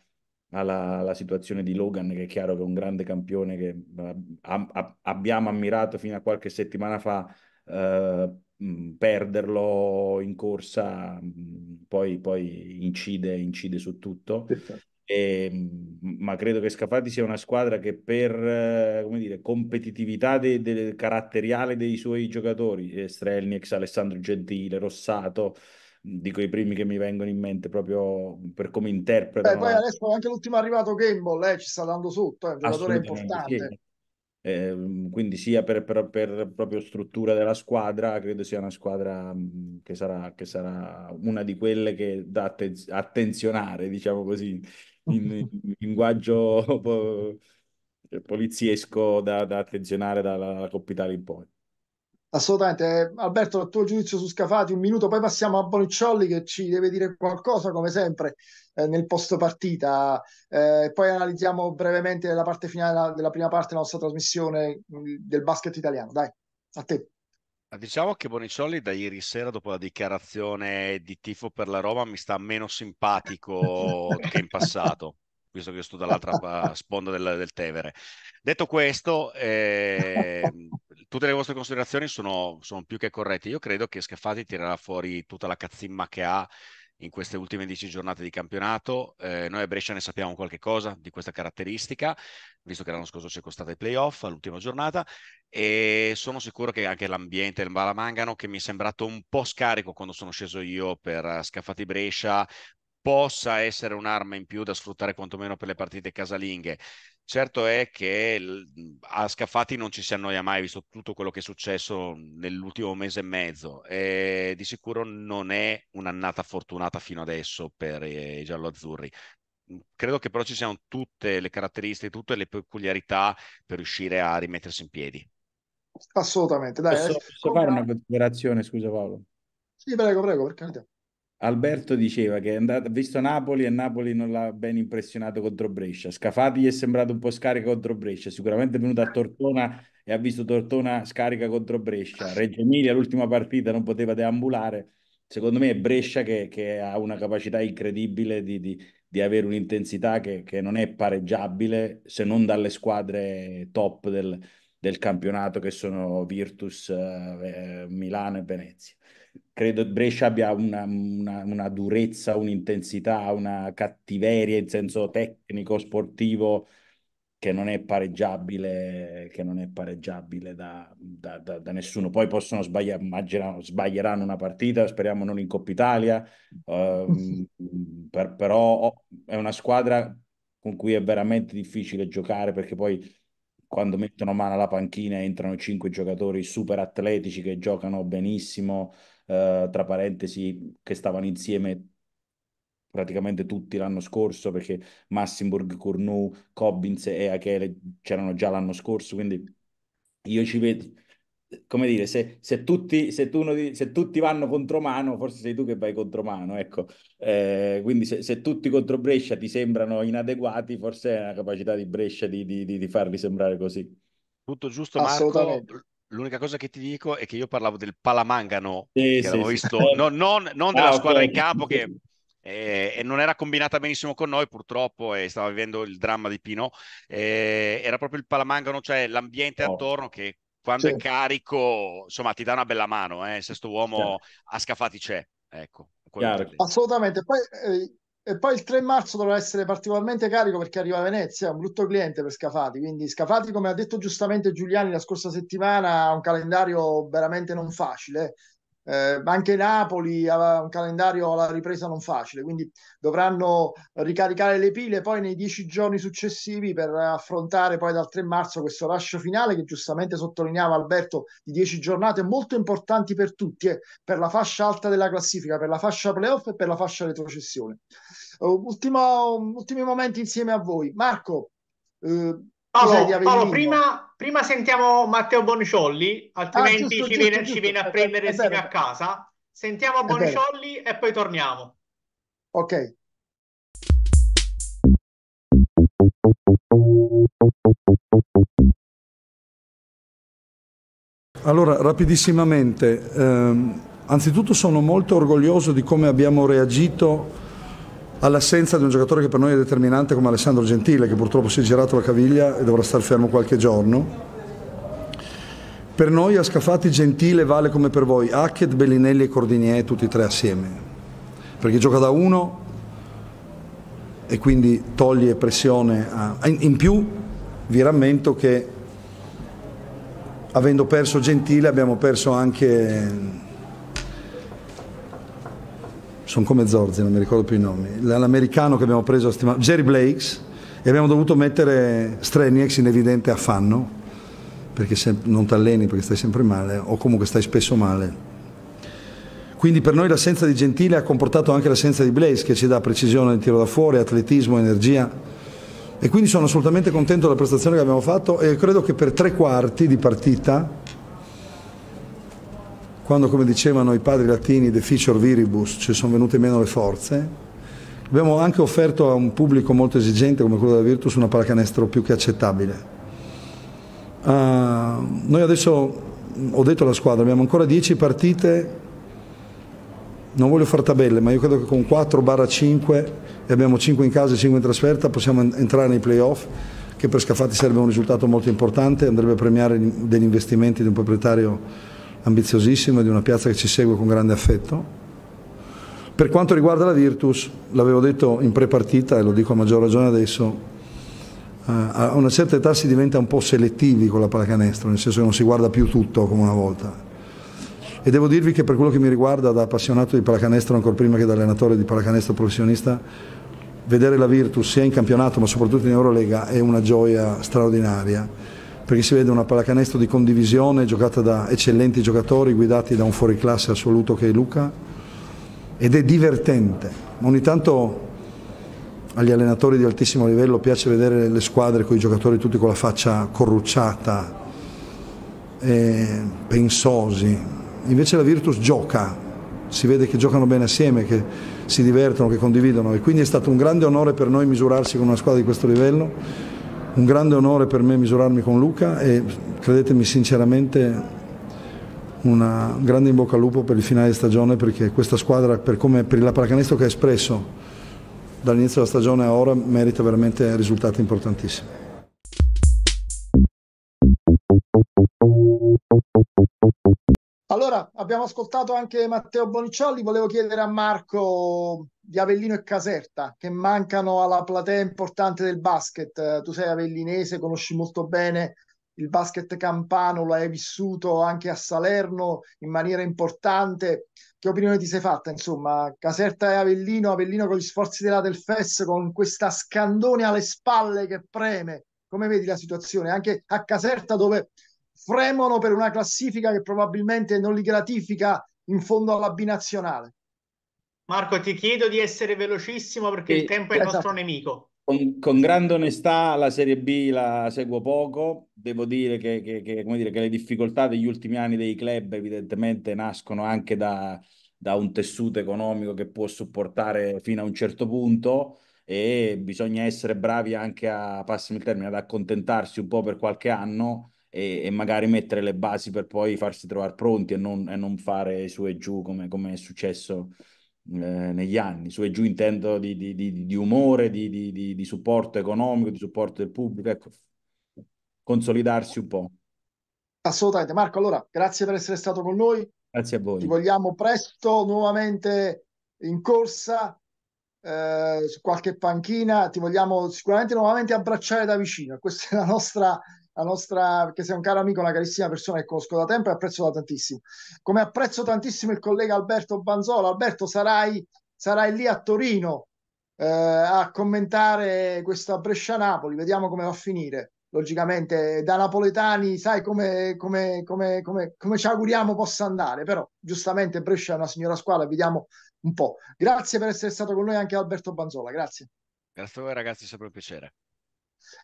alla, alla, situazione di Logan, che è chiaro che è un grande campione che a, eh, a, abbiamo ammirato fino a qualche settimana fa. Eh, mm, perderlo in corsa mm, poi, poi incide, incide su tutto. Esatto. E, ehm, ma credo che Scafati sia una squadra che per eh, come dire, competitività de, de, caratteriale dei suoi giocatori, eh, Strelnix, Alessandro Gentile, Rossato, dico i primi che mi vengono in mente proprio per come interpreta. poi adesso anche l'ultimo arrivato Gamble eh, ci sta dando sotto, è eh, un giocatore importante. Sì. Eh, quindi sia per, per, per, proprio struttura della squadra, credo sia una squadra che sarà, che sarà una di quelle che da attenzionare, diciamo così, in, in linguaggio poliziesco da, da attenzionare dalla Coppa Italia in poi. Assolutamente, eh, Alberto, il tuo giudizio su Scafati, un minuto, poi passiamo a Bonicciolli che ci deve dire qualcosa come sempre eh, nel post partita, eh, poi analizziamo brevemente la parte finale della prima parte della nostra trasmissione mm, del basket italiano. Dai, a te. Diciamo che Bonicelli da ieri sera, dopo la dichiarazione di tifo per la Roma, mi sta meno simpatico che in passato, visto che sto dall'altra sponda del, del Tevere. Detto questo, eh, tutte le vostre considerazioni sono, sono, più che corrette. Io credo che Scaffati tirerà fuori tutta la cazzimma che ha in queste ultime dieci giornate di campionato. Eh, noi a Brescia ne sappiamo qualche cosa di questa caratteristica, visto che l'anno scorso ci c'è costata i playoff all'ultima giornata e sono sicuro che anche l'ambiente del Balamangano, che mi è sembrato un po' scarico quando sono sceso io per eh, Scaffati Brescia, possa essere un'arma in più da sfruttare quantomeno per le partite casalinghe. Certo è che mhmm, a Scaffati non ci si annoia mai, visto tutto quello che è successo nell'ultimo mese e mezzo. E di sicuro non è un'annata fortunata fino adesso per eh, i giallo-azzurri. Mhmm, credo che però ci siano tutte le caratteristiche, tutte le peculiarità per riuscire a rimettersi in piedi. Assolutamente. Dai, posso, posso fare una considerazione, scusa Paolo? Sì, prego, prego, per carità. Alberto diceva che è andato, ha visto Napoli e Napoli non l'ha ben impressionato contro Brescia. Scafati gli è sembrato un po' scarica contro Brescia, sicuramente è venuto a Tortona e ha visto Tortona scarica contro Brescia. Reggio Emilia l'ultima partita non poteva deambulare. Secondo me è Brescia che, che ha una capacità incredibile di, di, di avere un'intensità che, che, non è pareggiabile se non dalle squadre top del, del campionato che sono Virtus, eh, Milano e Venezia credo Brescia abbia una, una, una durezza, un'intensità, una cattiveria in senso tecnico, sportivo, che non è pareggiabile, non è pareggiabile da, da, da, da, nessuno. Poi possono sbagliare, immaginano, sbaglieranno una partita, speriamo non in Coppa Italia, ehm, per, però è una squadra con cui è veramente difficile giocare perché poi quando mettono mano alla panchina entrano cinque giocatori super atletici che giocano benissimo, eh, tra parentesi, che stavano insieme praticamente tutti l'anno scorso perché Massimburg, Cornu, Cobbins e Achele c'erano già l'anno scorso, quindi io ci vedo, come dire, se, se, tutti, se, di, se, tutti, vanno contro mano, forse sei tu che vai contro mano, ecco. Eh, quindi se, tutti contro Brescia ti sembrano inadeguati, forse è la capacità di Brescia di, di, di farli sembrare così. Tutto giusto, Marco l'unica cosa che ti dico è che io parlavo del Palamangano, sì, sì, visto, sì. No, non, non, della ah, squadra okay. in campo che eh, e non era combinata benissimo con noi purtroppo e stava vivendo il dramma di Pino, eh, era proprio il Palamangano, cioè l'ambiente oh. attorno che quando è carico, insomma, ti dà una bella mano, eh, se sto uomo Chiaro. a scafati c'è, ecco. Assolutamente, poi eh, e poi il 3 marzo dovrà essere particolarmente carico perché arriva a Venezia, un brutto cliente per Scafati. Quindi Scafati, come ha detto giustamente Giuliani la scorsa settimana, ha un calendario veramente non facile. Eh, anche Napoli ha un calendario alla ripresa non facile, quindi dovranno ricaricare le pile poi nei dieci giorni successivi per affrontare poi dal 3 marzo questo lascio finale che giustamente sottolineava Alberto di dieci giornate molto importanti per tutti, eh, per la fascia alta della classifica, per la fascia playoff e per la fascia retrocessione. Oh, ultimo, ultimi momenti insieme a voi. Marco, eh, Paolo, Paolo prima, Prima sentiamo Matteo Boniciolli, altrimenti ah, giusto, ci, giusto, viene, giusto. ci, viene, a prendere eh, fino a casa. Sentiamo Boniciolli e poi torniamo. Ok. Allora, rapidissimamente, ehm, anzitutto sono molto orgoglioso di come abbiamo reagito all'assenza di un giocatore che per noi è determinante come Alessandro Gentile, che purtroppo si è girato la caviglia e dovrà star fermo qualche giorno. Per noi a Scafati Gentile vale come per voi Hackett, Bellinelli e Cordinier tutti e tre assieme, perché gioca da uno e quindi toglie pressione. A... In più vi rammento che avendo perso Gentile abbiamo perso anche sono come Zorzi, non mi ricordo più i nomi, l'americano che abbiamo preso, Jerry Blakes, e abbiamo dovuto mettere Streniex in evidente affanno, perché se, non ti alleni perché stai sempre male, o comunque stai spesso male. Quindi per noi l'assenza di Gentile ha comportato anche l'assenza di Blaze che ci dà precisione nel tiro da fuori, atletismo, energia. E quindi sono assolutamente contento della prestazione che abbiamo fatto e credo che per tre quarti di partita quando, come dicevano i padri latini, deficior viribus, ci sono venute meno le forze. Abbiamo anche offerto a un pubblico molto esigente come quello della Virtus una pallacanestro più che accettabile. Uh, noi adesso, mm, ho detto alla squadra, abbiamo ancora 10 partite, non voglio fare tabelle, ma io credo che con 4-5 e abbiamo 5 in casa e 5 in trasferta possiamo entrare nei playoff che per Scaffati sarebbe un risultato molto importante, andrebbe a premiare degli investimenti di un proprietario ambiziosissimo, di una piazza che ci segue con grande affetto. Per quanto riguarda la Virtus, l'avevo detto in prepartita e lo dico a maggior ragione adesso, eh, a una certa età si diventa un po' selettivi con la pallacanestro, nel senso che non si guarda più tutto come una volta. E devo dirvi che per quello che mi riguarda, da appassionato di pallacanestro ancora prima che da allenatore di pallacanestro professionista, vedere la Virtus sia in campionato ma soprattutto in Eurolega è una gioia straordinaria perché si vede una pallacanestro di condivisione giocata da eccellenti giocatori guidati da un fuoriclasse assoluto che è Luca ed è divertente. Ogni tanto agli allenatori di altissimo livello piace vedere le squadre con i giocatori tutti con la faccia corrucciata, eh, pensosi. Invece la Virtus gioca, si vede che giocano bene assieme, che si divertono, che condividono e quindi è stato un grande onore per noi misurarsi con una squadra di questo livello un grande onore per me misurarmi con Luca e credetemi sinceramente un grande in bocca al lupo per il finale di stagione perché questa squadra per, come, per la pallacanestro che ha espresso dall'inizio della stagione a ora merita veramente risultati importantissimi. Allora, abbiamo ascoltato anche Matteo Boniciolli, volevo chiedere a Marco di Avellino e Caserta, che mancano alla platea importante del basket. Tu sei avellinese, conosci molto bene il basket campano, lo hai vissuto anche a Salerno in maniera importante. Che opinione ti sei fatta, insomma? Caserta e Avellino, Avellino con gli sforzi della Delfes, con questa scandone alle spalle che preme. Come vedi la situazione? Anche a Caserta dove fremono per una classifica che probabilmente non li gratifica in fondo alla binazionale. Marco, ti chiedo di essere velocissimo perché e, il tempo è il nostro esatto. nemico. Con, con, grande onestà la Serie B la seguo poco, devo dire che, che, che, dire che le difficoltà degli ultimi anni dei club evidentemente nascono anche da, da un tessuto economico che può supportare fino a un certo punto e bisogna essere bravi anche a, passami il termine, ad accontentarsi un po' per qualche anno e, e, magari mettere le basi per poi farsi trovare pronti e non, e non fare su e giù come, come è successo eh, negli anni. Su e giù intendo di, di, di, di umore, di, supporto economico, di supporto del pubblico, ecco, consolidarsi un po'. Assolutamente. Marco, allora, grazie per essere stato con noi. Grazie a voi. Ti vogliamo presto nuovamente in corsa eh, su qualche panchina. Ti vogliamo sicuramente nuovamente abbracciare da vicino. Questa è la nostra la nostra, che sei un caro amico, una carissima persona che conosco da tempo e apprezzo da tantissimo. Come apprezzo tantissimo il collega Alberto Banzola. Alberto, sarai, sarai lì a Torino eh, a commentare questa Brescia-Napoli, vediamo come va a finire. Logicamente, da napoletani, sai come, come, come, come ci auguriamo possa andare, però giustamente Brescia è una signora squadra, vediamo un po'. Grazie per essere stato con noi anche Alberto Banzola, grazie. Grazie a voi ragazzi, è sempre un piacere.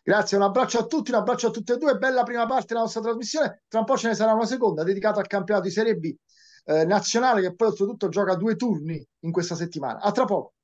Grazie, un abbraccio a tutti, un abbraccio a tutte e due. Bella prima parte della nostra trasmissione. Tra un po' ce ne sarà una seconda dedicata al campionato di Serie B eh, nazionale, che poi oltretutto gioca due turni in questa settimana. A tra poco.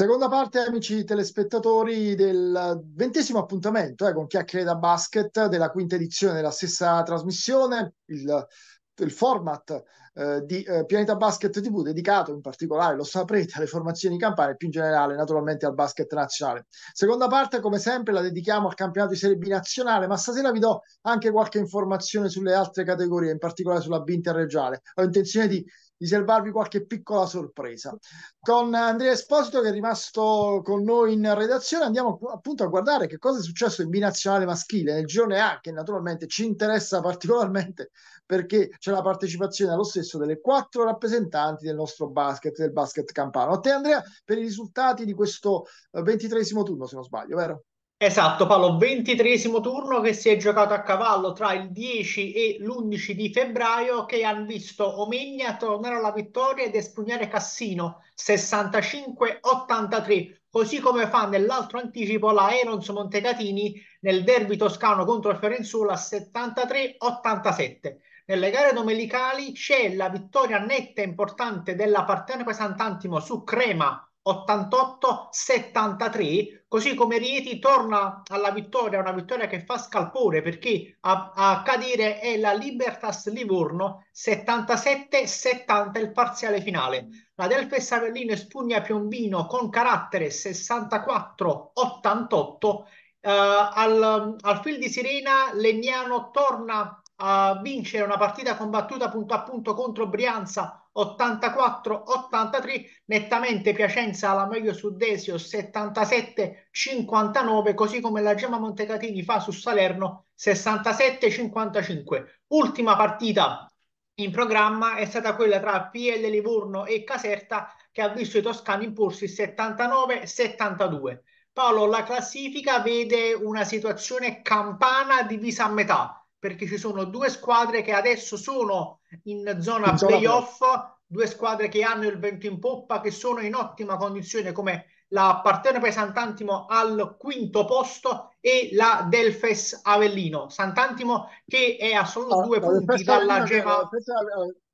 Seconda parte, amici telespettatori, del ventesimo appuntamento eh, con Chiacchiere da Basket della quinta edizione della stessa trasmissione, il, il format eh, di eh, Pianeta Basket TV dedicato in particolare, lo saprete, alle formazioni campane e più in generale naturalmente al basket nazionale. Seconda parte, come sempre, la dedichiamo al campionato di Serie B nazionale, ma stasera vi do anche qualche informazione sulle altre categorie, in particolare sulla B interregionale. Ho intenzione di di salvarvi qualche piccola sorpresa. Con Andrea Esposito che è rimasto con noi in redazione andiamo appunto a guardare che cosa è successo in binazionale maschile nel girone A che naturalmente ci interessa particolarmente perché c'è la partecipazione allo stesso delle quattro rappresentanti del nostro basket, del basket campano. A te Andrea per i risultati di questo eh, ventitresimo turno se non sbaglio, vero? Esatto, Paolo, ventitresimo turno che si è giocato a cavallo tra il 10 e l'11 di febbraio che hanno visto Omegna tornare alla vittoria ed espugnare Cassino 65-83, così come fa nell'altro anticipo la Erons Montecatini nel derby toscano contro il Fiorenzuola 73-87. Nelle gare domenicali c'è la vittoria netta e importante della Partenope Sant'Antimo su Crema 88-73, così come Rieti torna alla vittoria, una vittoria che fa scalpore perché a, a cadere è la Libertas Livorno 77-70 il parziale finale. La Delpes Savellino espugna Piombino con carattere 64-88. Uh, eh, al, al fil di Sirena Legnano torna a vincere una partita combattuta punto a punto contro Brianza 84-83, nettamente Piacenza alla meglio su Desio 77-59, così come la Gemma Montecatini fa su Salerno 67-55. Ultima partita in programma è stata quella tra PL Livorno e Caserta che ha visto i toscani imporsi 79-72. Paolo, la classifica vede una situazione campana divisa a metà perché ci sono due squadre che adesso sono in zona in playoff, zona... due squadre che hanno il vento in poppa, che sono in ottima condizione come la Partenope Sant'Antimo al quinto posto e la Delfes Avellino. Sant'Antimo che è a solo ah, due la, punti la dalla Gema. La,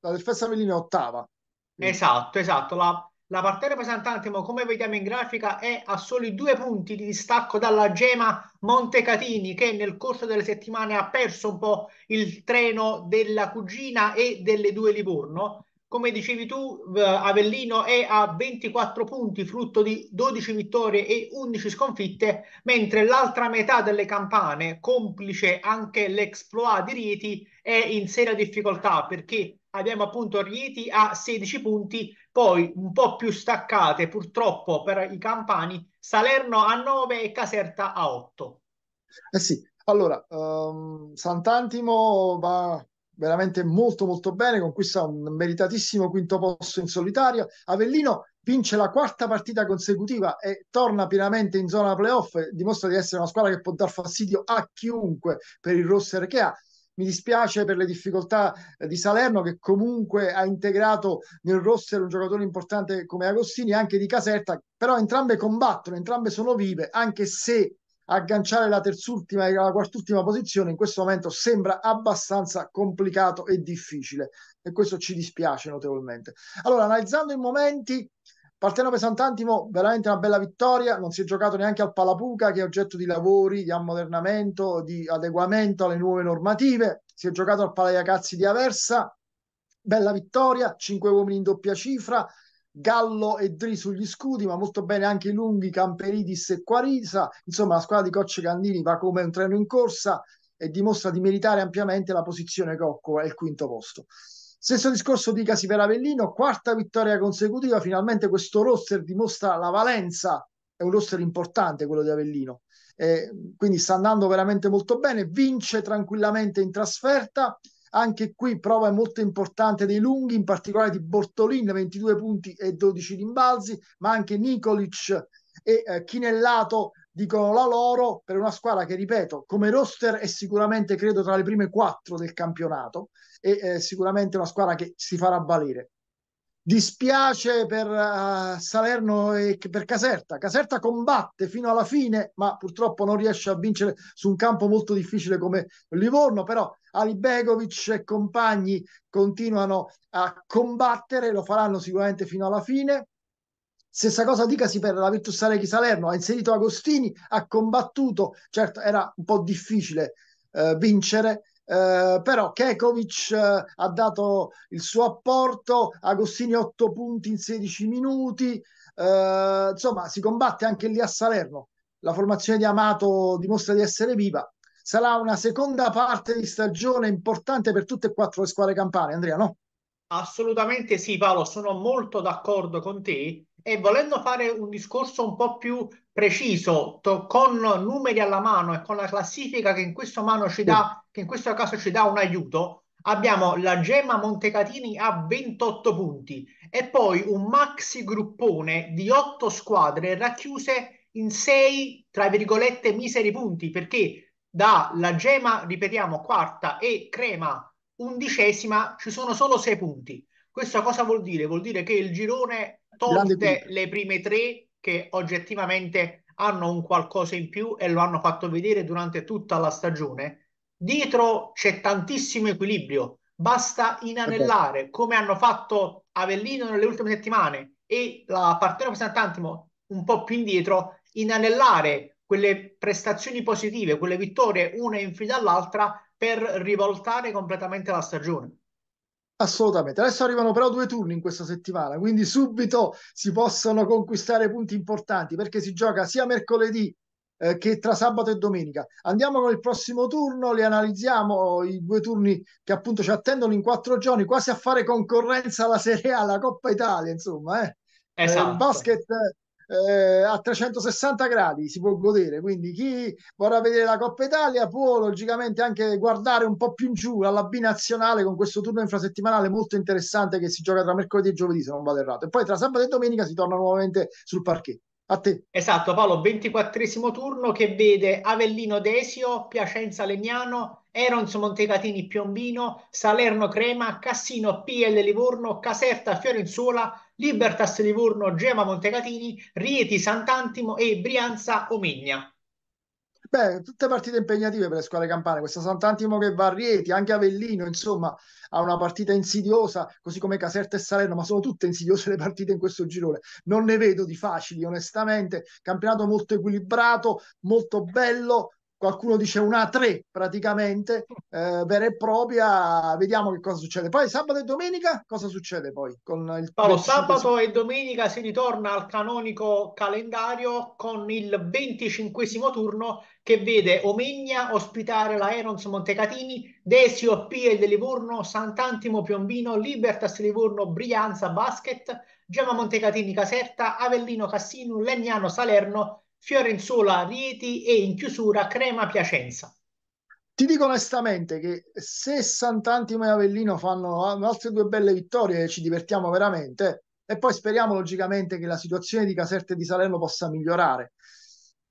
la Delfes Avellino è ottava. Mm. Esatto, esatto. La la partita pesantantimo, come vediamo in grafica, è a soli due punti di distacco dalla Gema Montecatini, che nel corso delle settimane ha perso un po' il treno della cugina e delle due Livorno. Come dicevi tu, Avellino è a 24 punti, frutto di 12 vittorie e 11 sconfitte, mentre l'altra metà delle campane, complice anche l'exploit di Rieti, è in seria difficoltà perché abbiamo appunto Rieti a 16 punti, poi un po' più staccate purtroppo per i campani, Salerno a 9 e Caserta a 8. Eh sì, allora, um, Sant'Antimo va veramente molto molto bene, conquista un meritatissimo quinto posto in solitaria, Avellino vince la quarta partita consecutiva e torna pienamente in zona playoff, dimostra di essere una squadra che può dar fastidio a chiunque per il roster che ha. Mi dispiace per le difficoltà eh, di Salerno che comunque ha integrato nel roster un giocatore importante come Agostini anche di Caserta, però entrambe combattono, entrambe sono vive, anche se agganciare la terzultima e la quartultima posizione in questo momento sembra abbastanza complicato e difficile e questo ci dispiace notevolmente. Allora, analizzando i momenti, Partenope Sant'Antimo, veramente una bella vittoria, non si è giocato neanche al Palapuca che è oggetto di lavori, di ammodernamento, di adeguamento alle nuove normative, si è giocato al Palaiacazzi di Aversa, bella vittoria, 5 uomini in doppia cifra, Gallo e Dri sugli scudi, ma molto bene anche i lunghi Camperidis e Quarisa. Insomma, la squadra di Coach Candini va come un treno in corsa e dimostra di meritare ampiamente la posizione che occupa, il quinto posto. Stesso discorso dicasi per Avellino, quarta vittoria consecutiva, finalmente questo roster dimostra la valenza, è un roster importante quello di Avellino, eh, quindi sta andando veramente molto bene, vince tranquillamente in trasferta, anche qui prova molto importante dei lunghi, in particolare di Bortolin, 22 punti e 12 rimbalzi, ma anche Nikolic e eh, Chinellato dicono la loro per una squadra che, ripeto, come roster è sicuramente, credo, tra le prime quattro del campionato e è eh, sicuramente una squadra che si farà valere. Dispiace per uh, Salerno e per Caserta. Caserta combatte fino alla fine, ma purtroppo non riesce a vincere su un campo molto difficile come Livorno, però Begovic e compagni continuano a combattere, lo faranno sicuramente fino alla fine. Stessa cosa dicasi per la Virtus Arechi Salerno, ha inserito Agostini, ha combattuto, certo era un po' difficile eh, vincere, eh, però Kekovic eh, ha dato il suo apporto, Agostini 8 punti in 16 minuti, eh, insomma si combatte anche lì a Salerno. La formazione di Amato dimostra di essere viva. Sarà una seconda parte di stagione importante per tutte e quattro le squadre campane, Andrea, no? Assolutamente sì, Paolo, sono molto d'accordo con te e volendo fare un discorso un po' più preciso, to- con numeri alla mano e con la classifica che in questo, dà, che in questo caso ci dà un aiuto, abbiamo la Gemma Montecatini a 28 punti e poi un maxi gruppone di 8 squadre racchiuse in 6, tra virgolette, miseri punti, perché dalla Gemma, ripetiamo, quarta e Crema undicesima ci sono solo 6 punti. Questo cosa vuol dire? Vuol dire che il girone tolte le prime tre che oggettivamente hanno un qualcosa in più e lo hanno fatto vedere durante tutta la stagione, dietro c'è tantissimo equilibrio. Basta inanellare okay. come hanno fatto Avellino nelle ultime settimane e la partita pesantantimo un po' più indietro, inanellare quelle prestazioni positive, quelle vittorie una in fila all'altra per rivoltare completamente la stagione. Assolutamente, adesso arrivano però due turni in questa settimana, quindi subito si possono conquistare punti importanti perché si gioca sia mercoledì eh, che tra sabato e domenica. Andiamo con il prossimo turno, li analizziamo i due turni che appunto ci attendono in quattro giorni, quasi a fare concorrenza alla Serie A, alla Coppa Italia, insomma. Eh. Esatto. Eh, il esatto. basket eh, a 360 gradi si può godere. Quindi chi vorrà vedere la Coppa Italia può logicamente anche guardare un po' più in giù alla binazionale con questo turno infrasettimanale molto interessante che si gioca tra mercoledì e giovedì, se non vado errato. E poi tra sabato e domenica si torna nuovamente sul parquet. A te. Esatto, Paolo, 24 turno che vede Avellino Desio, Piacenza Legnano, Erons Montecatini Piombino, Salerno Crema, Cassino PL Livorno, Caserta Fiorenzuola, Libertas Livorno, Gema Montecatini, Rieti Sant'Antimo e Brianza Omegna. Beh, tutte partite impegnative per le squadre campane. Questa Sant'Antimo che va a Rieti, anche Avellino, insomma, ha una partita insidiosa, così come Caserta e Salerno, ma sono tutte insidiose le partite in questo girone. Non ne vedo di facili, onestamente. Campionato molto equilibrato, molto bello. Qualcuno dice una 3 praticamente, eh, vera e propria. Vediamo che cosa succede. Poi sabato e domenica, cosa succede poi? Con il Paolo, sabato e domenica si ritorna al canonico calendario con il venticinquesimo turno che vede Omegna ospitare la Erons Montecatini, Desio Piel de Livorno, Sant'Antimo Piombino, Libertas Livorno, Brianza Basket, Gemma Montecatini Caserta, Avellino Cassino, Legnano Salerno, Fiorenzola Rieti e in chiusura Crema Piacenza. Ti dico onestamente che se Sant'Antimo e Avellino fanno altre due belle vittorie ci divertiamo veramente e poi speriamo logicamente che la situazione di Caserta e di Salerno possa migliorare.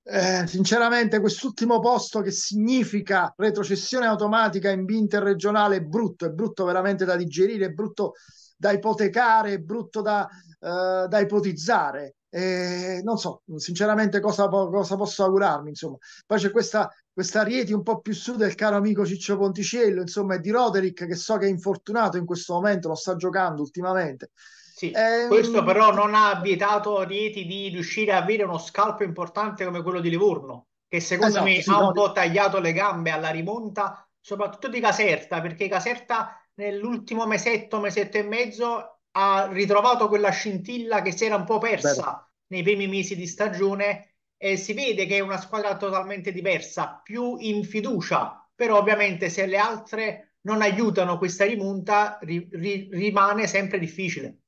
Eh, sinceramente, quest'ultimo posto che significa retrocessione automatica in B interregionale è brutto, è brutto veramente da digerire, è brutto da ipotecare, è brutto da, eh, da ipotizzare. Eh, non so, sinceramente, cosa, cosa, posso augurarmi. Insomma, poi c'è questa, questa Rieti un po' più su del caro amico Ciccio Ponticello, insomma, e di Roderick, che so che è infortunato in questo momento, lo sta giocando ultimamente. Sì, ehm... questo però non ha vietato a Rieti di riuscire a avere uno scalpo importante come quello di Livorno, che secondo esatto, me sì, ha un no, po' tagliato le gambe alla rimonta, soprattutto di Caserta, perché Caserta nell'ultimo mesetto, mesetto e mezzo ha ritrovato quella scintilla che si era un po' persa Bene. nei primi mesi di stagione e si vede che è una squadra totalmente diversa, più in fiducia, però ovviamente se le altre non aiutano questa rimonta ri- ri- rimane sempre difficile.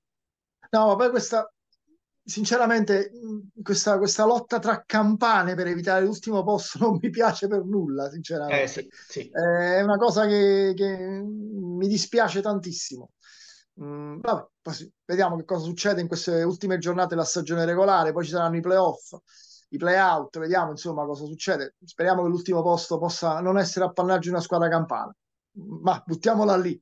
No, vabbè, questa, sinceramente, questa, questa, lotta tra campane per evitare l'ultimo posto non mi piace per nulla, sinceramente. Eh, sì, sì. Eh, è una cosa che, che mi dispiace tantissimo. Mm, vabbè, vediamo che cosa succede in queste ultime giornate della stagione regolare, poi ci saranno i playoff, i playout, vediamo insomma cosa succede. Speriamo che l'ultimo posto possa non essere appannaggio di una squadra campana, ma buttiamola lì.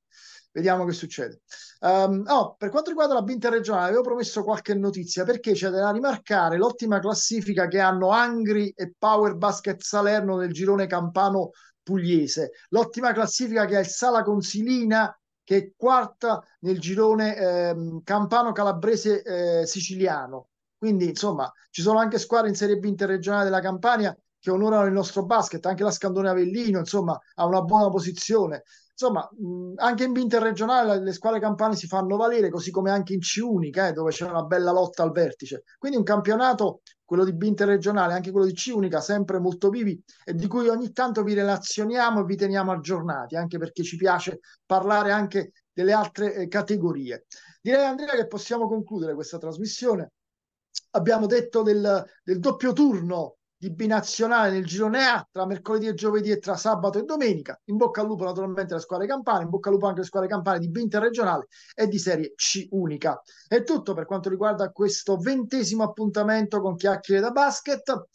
Vediamo che succede. Um, oh, per quanto riguarda la B interregionale, avevo promesso qualche notizia perché c'è da rimarcare l'ottima classifica che hanno Angri e Power Basket Salerno nel girone campano pugliese, l'ottima classifica che ha il Sala Consilina che è quarta nel girone eh, campano calabrese eh, siciliano. Quindi, insomma, ci sono anche squadre in Serie B interregionale della Campania che onorano il nostro basket, anche la Scandone Avellino, insomma, ha una buona posizione. Insomma, mh, anche in B interregionale le squadre campane si fanno valere, così come anche in C unica, eh, dove c'è una bella lotta al vertice. Quindi un campionato, quello di B interregionale, anche quello di C unica, sempre molto vivi e di cui ogni tanto vi relazioniamo e vi teniamo aggiornati, anche perché ci piace parlare anche delle altre eh, categorie. Direi Andrea che possiamo concludere questa trasmissione abbiamo detto del, del, doppio turno di binazionale nel girone A tra mercoledì e giovedì e tra sabato e domenica. In bocca al lupo naturalmente la squadra campane, in bocca al lupo anche alle squadre campane di B interregionale e di serie C unica. È tutto per quanto riguarda questo ventesimo appuntamento con chiacchiere da basket.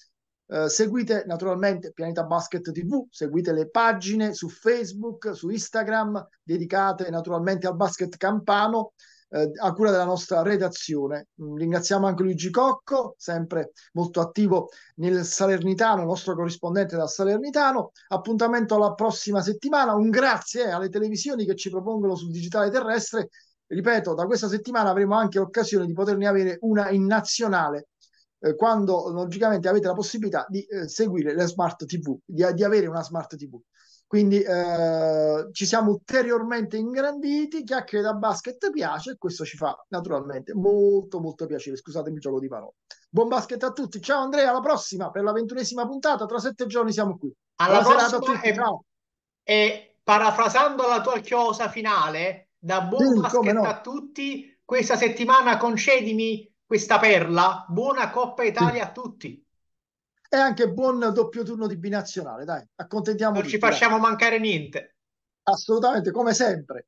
Eh, seguite naturalmente Pianeta Basket TV, seguite le pagine su Facebook, su Instagram dedicate naturalmente al basket campano eh, a cura della nostra redazione. Mm, ringraziamo anche Luigi Cocco, sempre molto attivo nel Salernitano, nostro corrispondente dal Salernitano. Appuntamento alla prossima settimana. Un grazie eh, alle televisioni che ci propongono sul digitale terrestre. Ripeto, da questa settimana avremo anche l'occasione di poterne avere una in nazionale eh, quando logicamente avete la possibilità di eh, seguire le smart TV, di, di avere una smart TV. Quindi eh, ci siamo ulteriormente ingranditi, chiacchiere da basket piace e questo ci fa naturalmente molto molto piacere. Scusatemi il gioco di parole. Buon basket a tutti, ciao Andrea, alla prossima per la ventunesima puntata, tra sette giorni siamo qui. Alla Buona prossima a tutti, e, ciao. E parafrasando la tua chiosa finale, da buon sì, mm, basket no. a tutti, questa settimana concedimi questa perla, buona Coppa Italia sì. a tutti e anche buon doppio turno di binazionale, dai, accontentiamo. Non ci facciamo dai. mancare niente. Assolutamente, come sempre.